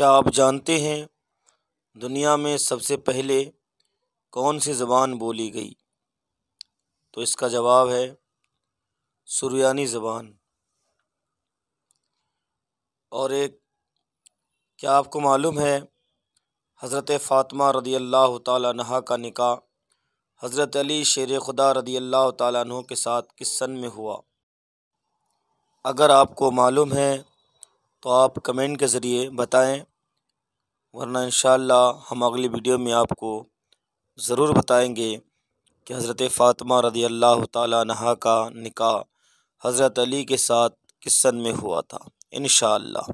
क्या आप जानते हैं दुनिया में सबसे पहले कौन सी ज़बान बोली गई तो इसका जवाब है सुरयानी ज़बान और एक क्या आपको मालूम है हज़रत फ़ातमा रदी अल्लाह तहा का निका हज़रत अली शेर खुदा रदी अल्लाह तु के साथ किस सन में हुआ अगर आपको मालूम है तो आप कमेंट के ज़रिए बताएं वरना इन हम अगली वीडियो में आपको ज़रूर बताएंगे कि हज़रत फ़ातमा रदी अल्लाह तहा का निका हज़रत अली के साथ किस्सन में हुआ था इन